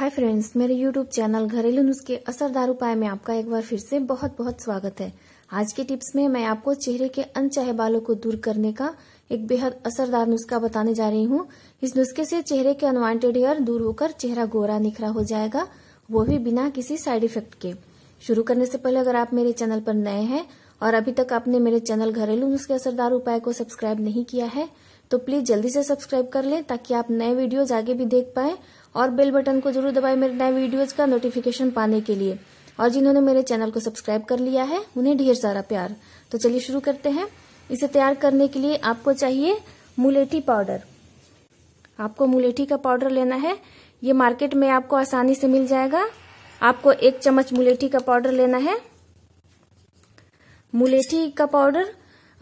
हाय friends मेरे YouTube channel घरेलू नुस्खे असरदार उपाय में आपका एक बार फिर से बहुत बहुत स्वागत है आज के टिप्स में मैं आपको चेहरे के अनचाहे बालों को दूर करने का एक बेहद असरदार नुस्खा बताने जा रही हूँ इस नुस्खे से चेहरे के अनवांटेड हेयर दूर होकर चेहरा गोरा निखरा हो जाएगा वो भी बिना किसी साइड इफेक्ट के शुरू करने से पहले अगर आप मेरे चैनल पर नए हैं और अभी तक आपने मेरे चैनल घरेलू नुस्खे असरदार उपाय को सब्सक्राइब नहीं किया है तो प्लीज जल्दी से सब्सक्राइब कर लें ताकि आप नए वीडियोज आगे भी देख पाए और बेल बटन को जरूर दबाए मेरे नए वीडियोज का नोटिफिकेशन पाने के लिए और जिन्होंने मेरे चैनल को सब्सक्राइब कर लिया है उन्हें ढेर सारा प्यार तो चलिए शुरू करते हैं इसे तैयार करने के लिए आपको चाहिए मुलेठी पाउडर आपको मुलेठी का पाउडर लेना है ये मार्केट में आपको आसानी से मिल जाएगा आपको एक चम्मच मुलेठी का पाउडर लेना है मुलेठी का पाउडर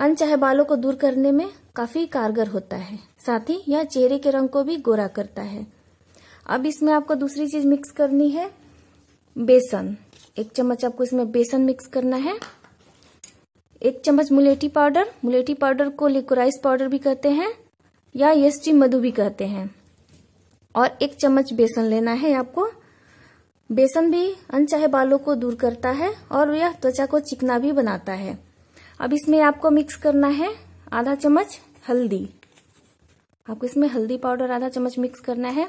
अनचाहे बालों को दूर करने में काफी कारगर होता है साथ ही यह चेहरे के रंग को भी गोरा करता है अब इसमें आपको दूसरी चीज मिक्स करनी है बेसन एक चम्मच आपको इसमें बेसन मिक्स करना है एक चम्मच मुलेटी पाउडर मुलेटी पाउडर को लिकोराइस पाउडर भी कहते हैं या यस्टी मधु भी कहते हैं और एक चम्मच बेसन लेना है आपको बेसन भी अनचाहे बालों को दूर करता है और यह त्वचा को चिकना भी बनाता है अब इसमें आपको मिक्स करना है आधा चम्मच हल्दी आपको इसमें हल्दी पाउडर आधा चम्मच मिक्स करना है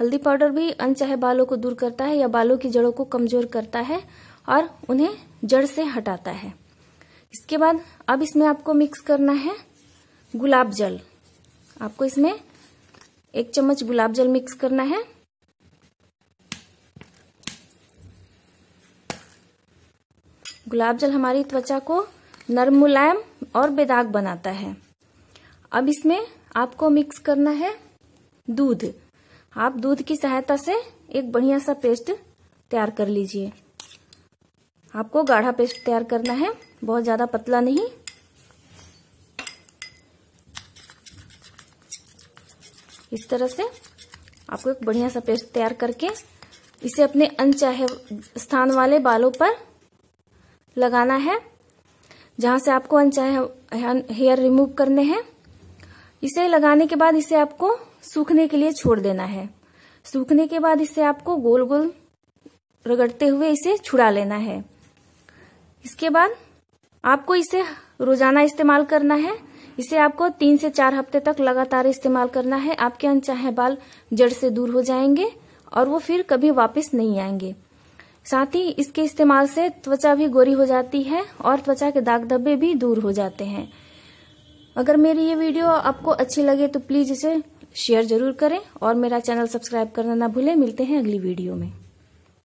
हल्दी पाउडर भी अनचाहे बालों को दूर करता है या बालों की जड़ों को कमजोर करता है और उन्हें जड़ से हटाता है इसके बाद अब इसमें आपको मिक्स करना है गुलाब जल आपको इसमें एक चम्मच गुलाब जल मिक्स करना है गुलाब जल हमारी त्वचा को नरम मुलायम और बेदाग बनाता है अब इसमें आपको मिक्स करना है दूध आप दूध की सहायता से एक बढ़िया सा पेस्ट तैयार कर लीजिए आपको गाढ़ा पेस्ट तैयार करना है बहुत ज्यादा पतला नहीं इस तरह से आपको एक बढ़िया सा पेस्ट तैयार करके इसे अपने अनचाहे स्थान वाले बालों पर लगाना है जहां से आपको अनचाहे हेयर रिमूव करने हैं इसे लगाने के बाद इसे आपको सूखने के लिए छोड़ देना है सूखने के बाद इसे आपको गोल गोल रगड़ते हुए इसे छुड़ा लेना है इसके बाद आपको इसे रोजाना इस्तेमाल करना है इसे आपको तीन से चार हफ्ते तक लगातार इस्तेमाल करना है आपके अनचाहे बाल जड़ से दूर हो जाएंगे और वो फिर कभी वापस नहीं आएंगे साथ ही इसके इस्तेमाल से त्वचा भी गोरी हो जाती है और त्वचा के दाग धब्बे भी दूर हो जाते हैं अगर मेरी ये वीडियो आपको अच्छी लगे तो प्लीज इसे शेयर जरूर करें और मेरा चैनल सब्सक्राइब करना ना भूलें मिलते हैं अगली वीडियो में